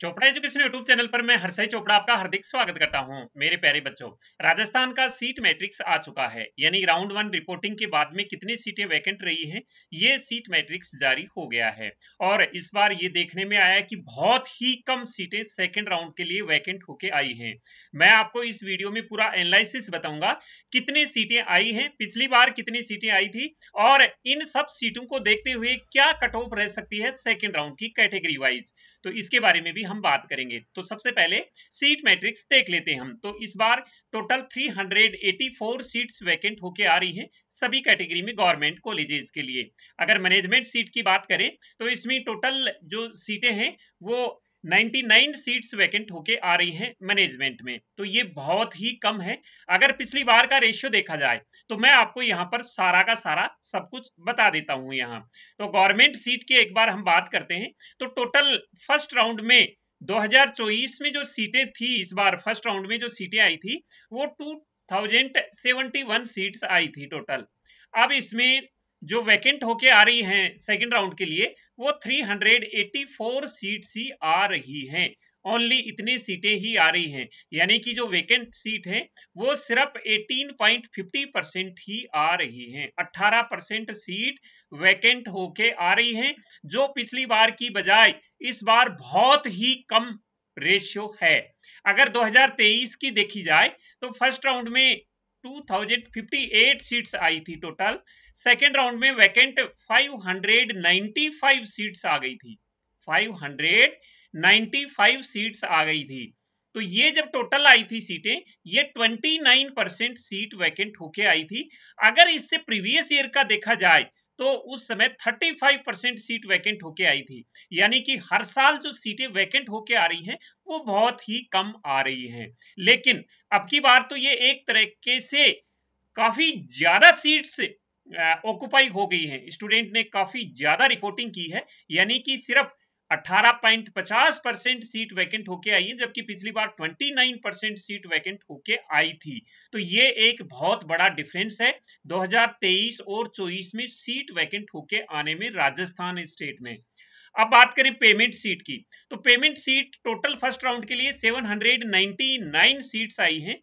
Chopra education YouTube channel पर मैं हर्षय चोपड़ा आपका हार्दिक स्वागत करता हूं मेरे प्यारे बच्चों राजस्थान का सीट मैट्रिक्स आ चुका है यानी राउंड वन रिपोर्टिंग के बाद में कितनी सीटें वैकेंट रही हैं ये सीट मैट्रिक्स जारी हो गया है और इस बार ये देखने में आया कि बहुत ही कम सीटें सेकेंड राउंड के लिए वैकेंट होके आई है मैं आपको इस वीडियो में पूरा एनालिसिस बताऊंगा कितनी सीटें आई है पिछली बार कितनी सीटें आई थी और इन सब सीटों को देखते हुए क्या कट ऑफ रह सकती है सेकेंड राउंड की कैटेगरी वाइज तो इसके बारे में भी हम बात करेंगे तो सबसे पहले सीट मैट्रिक्स देख लेते हैं हम तो इस बार टोटल 384 सीट्स वैकेंट होके आ रही हैं सभी कैटेगरी में गवर्नमेंट कॉलेजेस के लिए अगर मैनेजमेंट सीट की बात करें तो इसमें टोटल जो सीटें हैं वो 99 सीट्स वैकेंट होके आ रही हैं मैनेजमेंट में तो ये बहुत ही कम है अगर पिछली बार का रेशियो देखा जाए तो मैं आपको यहाँ पर सारा का सारा सब कुछ बता देता हूँ यहाँ तो गवर्नमेंट सीट की एक बार हम बात करते हैं तो टोटल फर्स्ट राउंड में 2024 में जो सीटें थी इस बार फर्स्ट राउंड में जो सीटें आई थी वो टू सीट्स आई थी टोटल अब इसमें जो वैकेंट होके आ रही हैं सेकंड राउंड के लिए वो 384 सीट सी आ रही हैं ओनली इतनी सीटें ही आ रही हैं यानी कि जो वैकेंट सीट है वो सिर्फ 18.50 परसेंट ही आ रही हैं 18 परसेंट सीट वैकेंट होके आ रही हैं जो पिछली बार की बजाय इस बार बहुत ही कम रेशियो है अगर 2023 की देखी जाए तो फर्स्ट राउंड में 2058 सीट्स आई थी टोटल सेकेंड राउंड में वैकेंट 595 सीट्स आ गई थी 595 सीट्स आ गई थी तो ये जब टोटल आई थी सीटें ये 29 परसेंट सीट वैकेंट होके आई थी अगर इससे प्रीवियस ईयर का देखा जाए तो उस समय 35 परसेंट सीट वैकेंट होके आई थी यानी कि हर साल जो सीटें वैकेंट होके आ रही हैं वो बहुत ही कम आ रही हैं लेकिन अब की बार तो ये एक तरीके से काफी ज्यादा सीट्स ऑक्यूपाई हो गई हैं स्टूडेंट ने काफी ज्यादा रिपोर्टिंग की है यानी कि सिर्फ 18.50 परसेंट सीट वैकेंट होके आई है जबकि पिछली बार 29 परसेंट सीट वैकेंट होके आई थी तो ये एक बहुत बड़ा डिफरेंस है 2023 और 24 में सीट वैकेंट होके आने में राजस्थान स्टेट में अब बात करें पेमेंट सीट की तो payment seat total first round के लिए 799 सीट्स आई हैं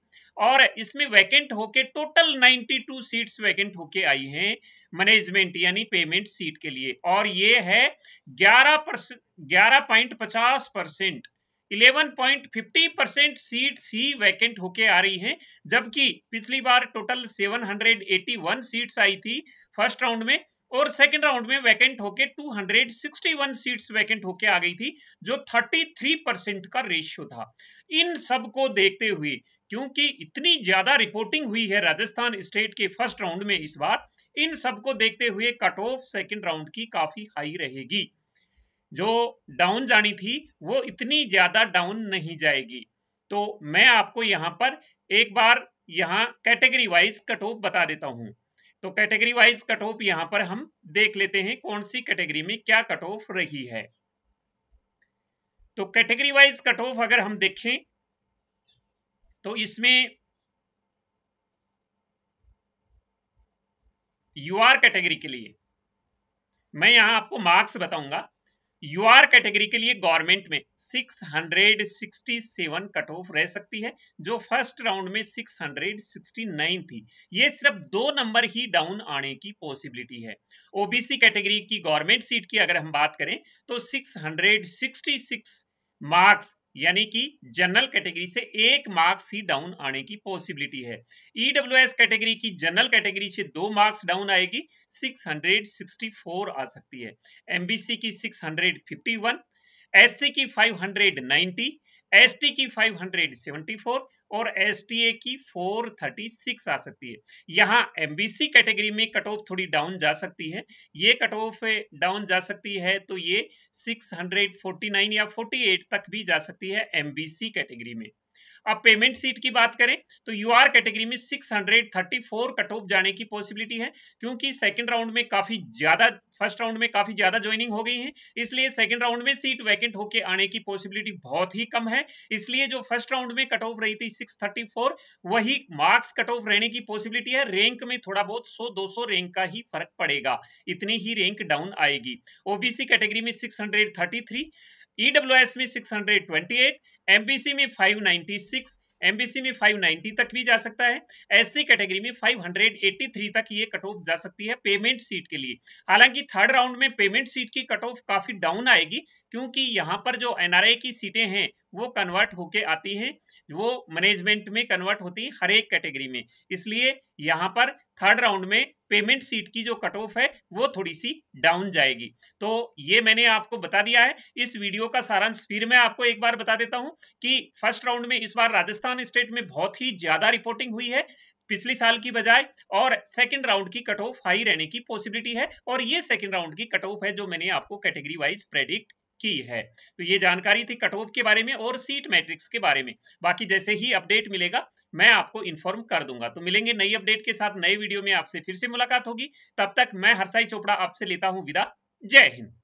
और इसमें वैकेंट होके टोटल 92 सीट्स वैकेंट होके आई हैं मैनेजमेंट यानी पेमेंट सीट के लिए और ये है 11 परसेंट ग्यारह पॉइंट पचास percent eleven point fifty percent seat ही वैकेंट होके आ रही हैं जबकि पिछली बार टोटल 781 सीट्स आई थी फर्स्ट राउंड में और सेकेंड राउंड में वैकेंट होके 261 सीट्स वैकेंट होके आ गई थी जो 33 परसेंट का रेशियो था इन सब को देखते हुए क्योंकि इतनी ज्यादा रिपोर्टिंग हुई है राजस्थान स्टेट के फर्स्ट राउंड में इस बार इन सबको देखते हुए कट ऑफ सेकेंड राउंड की काफी हाई रहेगी जो डाउन जानी थी वो इतनी ज्यादा डाउन नहीं जाएगी तो मैं आपको यहाँ पर एक बार यहाँ कैटेगरी वाइज कट ऑफ बता देता हूँ तो कैटेगरी वाइज कट ऑफ यहाँ पर हम देख लेते हैं कौन सी कैटेगरी में क्या कट ऑफ रही है तो कैटेगरी वाइज कट ऑफ अगर हम देखें तो इसमें यू आर कैटेगरी के लिए मैं यहां आपको मार्क्स बताऊंगा यू आर कैटेगरी के लिए गवर्नमेंट में 667 कट ऑफ रह सकती है जो फर्स्ट राउंड में 669 थी ये सिर्फ दो नंबर ही डाउन आने की पॉसिबिलिटी है ओबीसी कैटेगरी की गवर्नमेंट सीट की अगर हम बात करें तो 666 मार्क्स यानी कि जनरल कैटेगरी से एक मार्क्स ही डाउन आने की पॉसिबिलिटी है ईडब्ल्यूएस e कैटेगरी की जनरल कैटेगरी से दो मार्क्स डाउन आएगी 664 आ सकती है एमबीसी की 651 एससी की 590 एस टी की 574 और एस टी ए की 436 आ सकती है यहाँ सी कैटेगरी में कट ऑफ थोड़ी डाउन जा सकती है ये कट ऑफ डाउन जा सकती है तो ये 649 या 48 तक भी जा सकती है सी कैटेगरी में अब पेमेंट सीट की बात करें तो यू आर कैटेगरी में 634 कट ऑफ जाने की पॉसिबिलिटी है क्योंकि सेकंड राउंड में काफी ज्यादा फर्स्ट राउंड में काफी ज्यादा ज्वाइनिंग हो गई है इसलिए सेकंड राउंड में सीट वैकेंट होकर आने की पॉसिबिलिटी बहुत ही कम है इसलिए जो फर्स्ट राउंड में कट ऑफ रही थी 634 वही मार्क्स कट ऑफ रहने की पॉसिबिलिटी है रैंक में थोड़ा बहुत 100-200 रैंक का ही फर्क पड़ेगा इतनी ही रैंक डाउन आएगी ओबीसी कैटेगरी में सिक्स EWS में 628 MBC में 596 MBC में 590 तक भी जा सकता है एससी कैटेगरी में 583 तक ये कट ऑफ जा सकती है पेमेंट सीट के लिए हालांकि थर्ड राउंड में पेमेंट सीट की कट ऑफ काफी डाउन आएगी क्योंकि यहाँ पर जो एनआरआई की सीटें हैं वो कन्वर्ट होके आती हैं वो मैनेजमेंट में कन्वर्ट होती है हर एक कैटेगरी में इसलिए यहाँ पर थर्ड राउंड में पेमेंट सीट की जो कट ऑफ है वो थोड़ी सी डाउन जाएगी तो ये मैंने आपको बता दिया है इस वीडियो का सारांश फिर मैं आपको एक बार बता देता हूं कि फर्स्ट राउंड में इस बार राजस्थान स्टेट में बहुत ही ज्यादा रिपोर्टिंग हुई है पिछले साल की बजाय और सेकंड राउंड की कट ऑफ हाई रहने की पॉसिबिलिटी है और ये सेकंड राउंड की कट ऑफ है जो मैंने आपको कैटेगरी वाइज प्रेडिक्ट की है तो ये जानकारी थी कट ऑफ के बारे में और सीट मैट्रिक्स के बारे में बाकी जैसे ही अपडेट मिलेगा मैं आपको इन्फॉर्म कर दूंगा तो मिलेंगे नई अपडेट के साथ नए वीडियो में आपसे फिर से मुलाकात होगी तब तक मैं हरसाई चोपड़ा आपसे लेता हूँ विदा जय हिंद